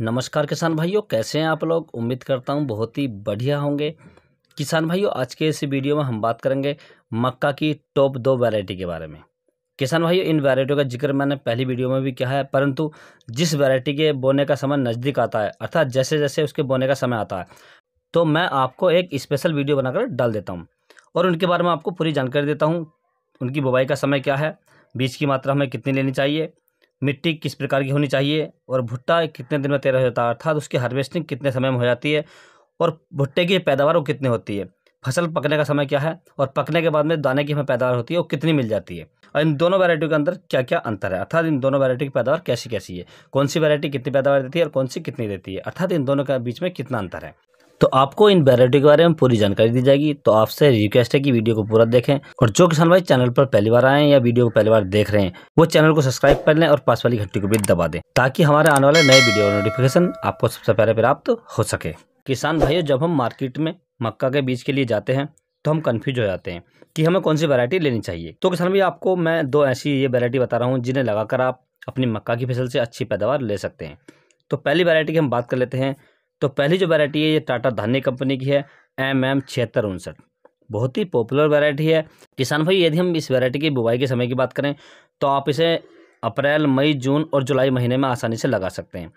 नमस्कार किसान भाइयों कैसे हैं आप लोग उम्मीद करता हूं बहुत ही बढ़िया होंगे किसान भाइयों आज के इस वीडियो में हम बात करेंगे मक्का की टॉप दो वैरायटी के बारे में किसान भाइयों इन वैरायटियों का जिक्र मैंने पहली वीडियो में भी किया है परंतु जिस वैरायटी के बोने का समय नज़दीक आता है अर्थात जैसे जैसे उसके बोने का समय आता है तो मैं आपको एक स्पेशल वीडियो बनाकर डाल देता हूँ और उनके बारे में आपको पूरी जानकारी देता हूँ उनकी बुवाई का समय क्या है बीज की मात्रा हमें कितनी लेनी चाहिए मिट्टी किस प्रकार की होनी चाहिए और भुट्टा कितने दिन में तैयार हो जाता है अर्थात उसकी हार्वेस्टिंग कितने समय में हो जाती है और भुट्टे की पैदावार वो कितनी होती है फसल पकने का समय क्या है और पकने के बाद में दाने की हमें पैदावार होती है वो कितनी मिल जाती है और इन दोनों वैरायटी के अंदर क्या क्या अंतर है अर्थात इन दोनों वैरायटी की पैदावार कैसी कैसी है कौन सी वैरायटी कितनी पैदावार देती है और कौन सी कितनी देती है अर्थात इन दोनों के बीच में कितना अंतर है तो आपको इन वेराइटी के बारे में पूरी जानकारी दी जाएगी तो आपसे रिक्वेस्ट है कि वीडियो को पूरा देखें और जो किसान भाई चैनल पर पहली बार आए हैं या वीडियो को पहली बार देख रहे हैं वो चैनल को सब्सक्राइब कर लें और पास वाली घंटी को भी दबा दें ताकि हमारे आने वाले नए वीडियो नोटिफिकेशन आपको सबसे पहले प्राप्त तो हो सके किसान भाइयों जब हम मार्केट में मक्का के बीज के लिए जाते हैं तो हम कन्फ्यूज हो जाते हैं कि हमें कौन सी वैरायटी लेनी चाहिए तो किसान भाई आपको मैं दो ऐसी ये वैरायटी बता रहा हूँ जिन्हें लगाकर आप अपनी मक्का की फसल से अच्छी पैदावार ले सकते हैं तो पहली वैरायटी की हम बात कर लेते हैं तो पहली जो वैरायटी है ये टाटा धान्य कंपनी की है एम एम छिहत्तर उनसठ बहुत ही पॉपुलर वैरायटी है किसान भाई यदि हम इस वैरायटी की बुवाई के समय की बात करें तो आप इसे अप्रैल मई जून और जुलाई महीने में आसानी से लगा सकते हैं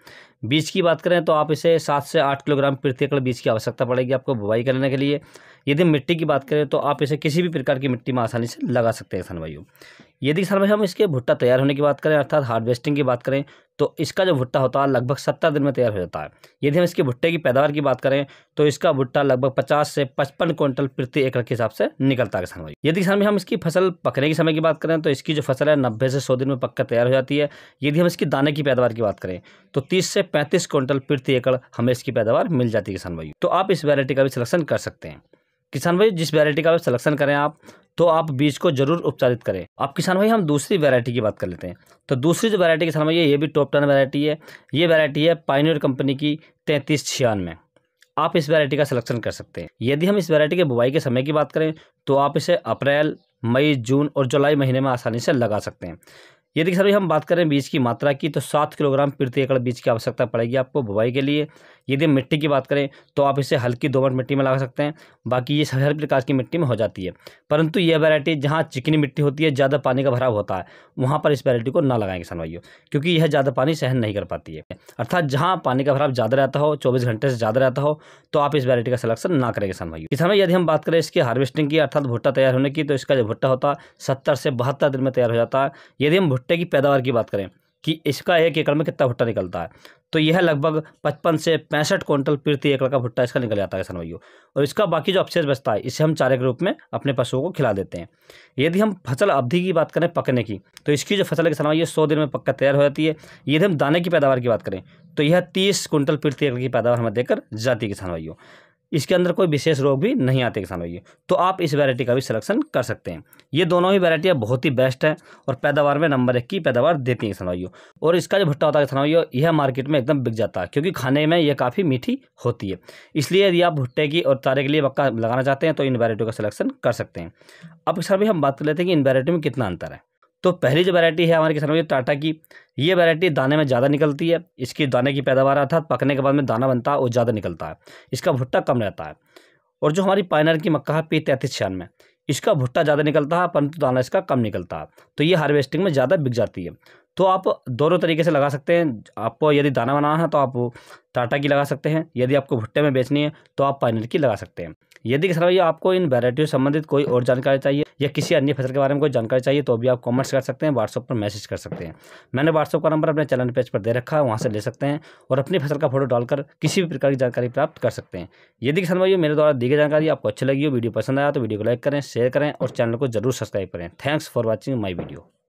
बीज की बात करें तो आप इसे सात से आठ किलोग्राम प्रति एकड़ बीज की आवश्यकता पड़ेगी आपको बुवाई करने के लिए यदि मिट्टी की बात करें तो आप इसे किसी भी प्रकार की मिट्टी में आसानी से लगा सकते हैं किसान भाइयों यदि सर भाई हम इसके भुट्टा तैयार होने की बात करें अर्थात हार्वेस्टिंग की बात करें तो इसका जो भुट्टा होता है लगभग सत्तर दिन में तैयार हो जाता है यदि हम इसके भुट्टे की पैदावार की बात करें तो इसका भुट्टा लगभग पचास से पचपन क्विंटल प्रति एकड़ के हिसाब से निकलता है किसान भाई यदि किसान भाई हम इसकी फसल पकने के समय की बात करें तो इसकी जो फसल है नब्बे से सौ दिन में पककर तैयार हो जाती है यदि हम इसकी दाने की पैदावार की बात करें तो तीस से पैंतीस क्विंटल प्रति एकड़ हमें इसकी पैदावार मिल जाती है किसान भाई तो आप इस वेरायटी का भी सिलेक्शन कर सकते हैं किसान भाई जिस वेरायटी का सिलेक्शन करें आप तो आप बीज को जरूर उपचारित करें आप किसान भाई हम दूसरी वैरायटी की बात कर लेते हैं तो दूसरी जो वैरायटी किसान भाई ये भी टॉप टेन वैरायटी है ये वैरायटी है पाइनियर कंपनी की तैंतीस छियानवे आप इस वैरायटी का सिलेक्शन कर सकते हैं यदि हम इस वैरायटी के बुआई के समय की बात करें तो आप इसे अप्रैल मई जून और जुलाई महीने में आसानी से लगा सकते हैं यदि किसान भाई हम बात करें बीज की मात्रा की तो सात किलोग्राम प्रति एकड़ बीज की आवश्यकता पड़ेगी आपको बुवाई के लिए यदि मिट्टी की बात करें तो आप इसे हल्की दोमट मिट्टी में लगा सकते हैं बाकी ये हर प्रकार की मिट्टी में हो जाती है परंतु यह वैरायटी जहाँ चिकनी मिट्टी होती है ज़्यादा पानी का भराव होता है वहाँ पर इस वैरायटी को ना लगाएं किसान भाइयों क्योंकि यह ज़्यादा पानी सहन नहीं कर पाती है अर्थात जहाँ पानी का भराव ज़्यादा रहता हो चौबीस घंटे से ज़्यादा रहता हो तो आप इस वैरायटी का सिलेक्शन ना करें किसान भाइयों किसान भाई यदि हम बात करें इसकी हार्वेस्टिंग की अर्थात भुट्टा तैयार होने की तो इसका जो भुट्टा होता है सत्तर से बहत्तर दिन में तैयार हो जाता है यदि हम भुट्टे की पैदावार की बात करें कि इसका एक एकड़ में कितना भुट्टा निकलता है तो यह लगभग पचपन से पैंसठ क्विंटल प्रति एकड़ का भुट्टा इसका निकल जाता है किसान भाइयों और इसका बाकी जो अवशेष बचता है इसे हम चारे के रूप में अपने पशुओं को खिला देते हैं यदि हम फसल अवधि की बात करें पकने की तो इसकी जो फसल है किसान भाई सौ दिन में पक्का तैयार हो जाती है यदि हम दाने की पैदावार की बात करें तो यह तीस क्विंटल प्रति एकड़ की पैदावार हमें देकर जाती है किसान भाइयों इसके अंदर कोई विशेष रोग भी नहीं आते किसानों ये तो आप इस वैरायटी का भी सिलेक्शन कर सकते हैं ये दोनों ही वैरायटियाँ बहुत ही बेस्ट है और पैदावार में नंबर एक की पैदावार देती है किसानों और इसका जो भुट्टा होता है किसानों यह मार्केट में एकदम बिक जाता है क्योंकि खाने में यह काफ़ी मीठी होती है इसलिए यदि आप भुट्टे की और तारे के लिए मक्का लगाना चाहते हैं तो इन वैरायटियों का सिलेक्शन कर सकते हैं अब सर भी हम बात कर लेते हैं कि इन वैरायटी में कितना अंतर है तो पहली जो वैरायटी है हमारे किसानों की टाटा की ये वैरायटी दाने में ज़्यादा निकलती है इसकी दाने की पैदावार अर्थात पकने के बाद में दाना बनता है वो ज़्यादा निकलता है इसका भुट्टा कम रहता है और जो हमारी पाइनर की मक्का है पी तैंतीस छियानवे इसका भुट्टा ज़्यादा निकलता है परंतु दाना इसका कम निकलता है तो ये हार्वेस्टिंग में ज़्यादा बिक जाती है तो आप दोनों तरीके से लगा सकते हैं आपको यदि दाना बनाना है तो आप टाटा की लगा सकते हैं यदि आपको भुट्टे में बेचनी है तो आप पाइनर की लगा सकते हैं यदि किसान भाई आपको इन से संबंधित कोई और जानकारी चाहिए या किसी अन्य फसल के बारे में कोई जानकारी चाहिए तो भी आप कमेंट्स कर सकते हैं व्हाट्सअप पर मैसेज कर सकते हैं मैंने व्हाट्सअप का नंबर अपने चैनल पेज पर दे रखा है वहाँ से ले सकते हैं और अपनी फसल का फोटो डालकर किसी भी प्रकार की जानकारी प्राप्त कर सकते हैं यदि किसान भाई मेरे द्वारा दी गई जानकारी आपको अच्छी लगी हो वीडियो पसंद आया तो वीडियो को लाइक करें शेयर करें और चैनल को जरूर सब्सक्राइब करें thanks for watching my video